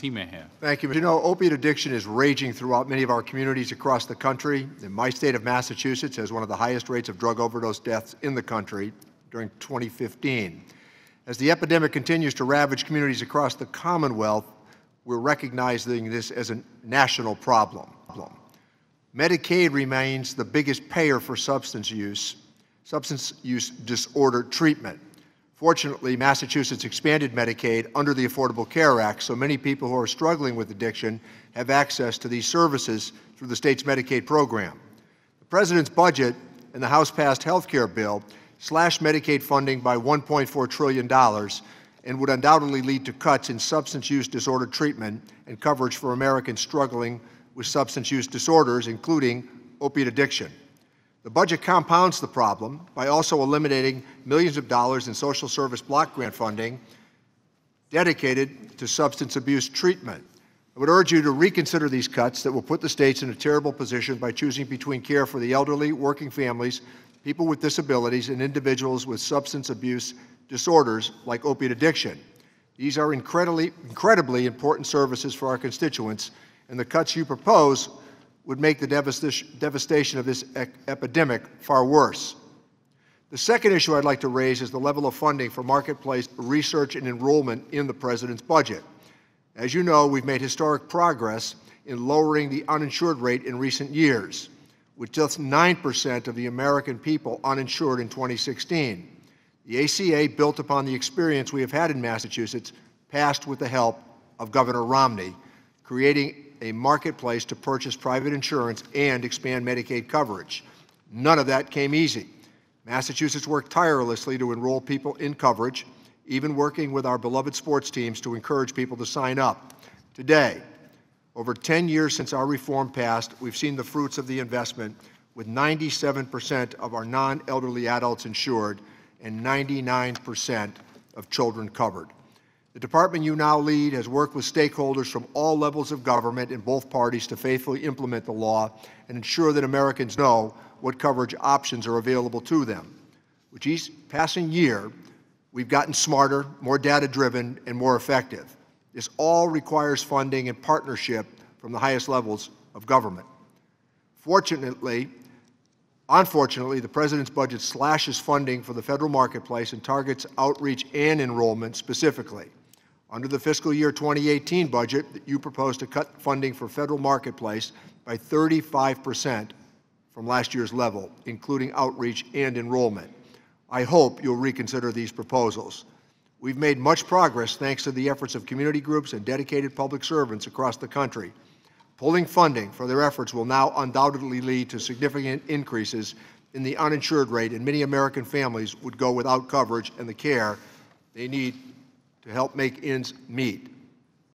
he may have. Thank you. you know, opiate addiction is raging throughout many of our communities across the country. In my state of Massachusetts has one of the highest rates of drug overdose deaths in the country during 2015. As the epidemic continues to ravage communities across the Commonwealth, we're recognizing this as a national problem. Medicaid remains the biggest payer for substance use, substance use disorder treatment. Fortunately, Massachusetts expanded Medicaid under the Affordable Care Act, so many people who are struggling with addiction have access to these services through the state's Medicaid program. The President's budget and the House passed health care bill slashed Medicaid funding by $1.4 trillion and would undoubtedly lead to cuts in substance use disorder treatment and coverage for Americans struggling with substance use disorders, including opiate addiction. The budget compounds the problem by also eliminating millions of dollars in social service block grant funding dedicated to substance abuse treatment. I would urge you to reconsider these cuts that will put the states in a terrible position by choosing between care for the elderly, working families, people with disabilities, and individuals with substance abuse disorders like opiate addiction. These are incredibly, incredibly important services for our constituents, and the cuts you propose would make the devastation of this epidemic far worse. The second issue I'd like to raise is the level of funding for marketplace research and enrollment in the President's budget. As you know, we've made historic progress in lowering the uninsured rate in recent years, with just 9% of the American people uninsured in 2016. The ACA built upon the experience we have had in Massachusetts, passed with the help of Governor Romney, creating a marketplace to purchase private insurance and expand Medicaid coverage. None of that came easy. Massachusetts worked tirelessly to enroll people in coverage, even working with our beloved sports teams to encourage people to sign up. Today, over 10 years since our reform passed, we've seen the fruits of the investment with 97% of our non elderly adults insured and 99% of children covered. The department you now lead has worked with stakeholders from all levels of government in both parties to faithfully implement the law and ensure that Americans know what coverage options are available to them. With each passing year, we've gotten smarter, more data driven, and more effective. This all requires funding and partnership from the highest levels of government. Fortunately, Unfortunately, the President's budget slashes funding for the federal marketplace and targets outreach and enrollment specifically. Under the fiscal year 2018 budget, you proposed to cut funding for federal marketplace by 35 percent from last year's level, including outreach and enrollment. I hope you'll reconsider these proposals. We've made much progress thanks to the efforts of community groups and dedicated public servants across the country. Pulling funding for their efforts will now undoubtedly lead to significant increases in the uninsured rate, and many American families would go without coverage and the care they need to help make ends meet.